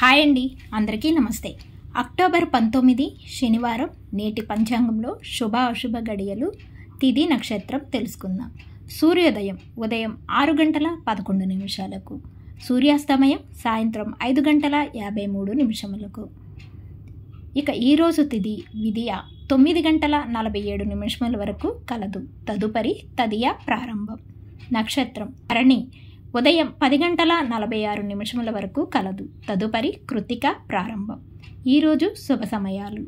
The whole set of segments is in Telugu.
హాయ్ అండి అందరికీ నమస్తే అక్టోబర్ పంతొమ్మిది శనివారం నేటి పంచాంగంలో శుభ అశుభ గడియలు తిథి నక్షత్రం తెలుసుకుందాం సూర్యోదయం ఉదయం ఆరు గంటల పదకొండు నిమిషాలకు సూర్యాస్తమయం సాయంత్రం ఐదు గంటల యాభై మూడు నిమిషములకు ఇక ఈరోజు తిది విధియ తొమ్మిది గంటల నలభై ఏడు నిమిషముల వరకు కలదు తదుపరి తదియ ప్రారంభం నక్షత్రం అరణి ఉదయం పది గంటల నలభై ఆరు నిమిషముల వరకు కలదు తదుపరి కృతిక ప్రారంభం ఈరోజు శుభ సమయాలు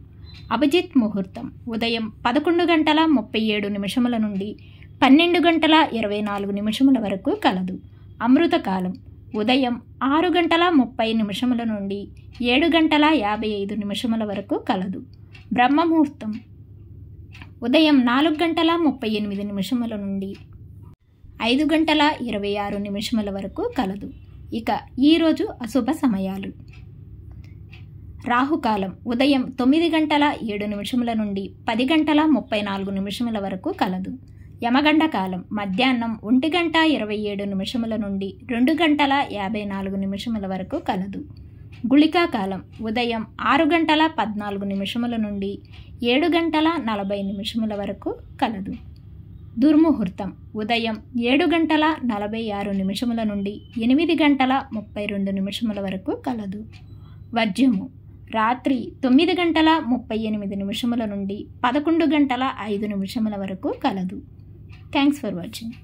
అభిజిత్ ముహూర్తం ఉదయం పదకొండు గంటల ముప్పై ఏడు నిమిషముల నుండి పన్నెండు గంటల ఇరవై నాలుగు నిమిషముల వరకు కలదు అమృతకాలం ఉదయం ఆరు గంటల ముప్పై నిమిషముల నుండి ఏడు గంటల యాభై ఐదు నిమిషముల వరకు కలదు బ్రహ్మముహూర్తం ఉదయం నాలుగు గంటల ముప్పై ఎనిమిది నిమిషముల నుండి ఐదు గంటల ఇరవై ఆరు నిమిషముల వరకు కలదు ఇక ఈరోజు అశుభ సమయాలు రాహుకాలం ఉదయం తొమ్మిది గంటల ఏడు నిమిషముల నుండి పది గంటల ముప్పై నాలుగు నిమిషముల వరకు కలదు యమగండ కాలం మధ్యాహ్నం ఒంటి గంట ఇరవై ఏడు నిమిషముల నుండి రెండు గంటల యాభై నాలుగు నిమిషముల వరకు కలదు గుళికా కాలం ఉదయం ఆరు గంటల పద్నాలుగు నిమిషముల నుండి ఏడు గంటల నలభై నిమిషముల వరకు కలదు దుర్ముహూర్తం ఉదయం ఏడు గంటల నలభై ఆరు నిమిషముల నుండి ఎనిమిది గంటల ముప్పై రెండు నిమిషముల వరకు కలదు వజ్రము రాత్రి తొమ్మిది గంటల ముప్పై ఎనిమిది నిమిషముల నుండి పదకొండు గంటల ఐదు నిమిషముల వరకు కలదు థ్యాంక్స్ ఫర్ వాచింగ్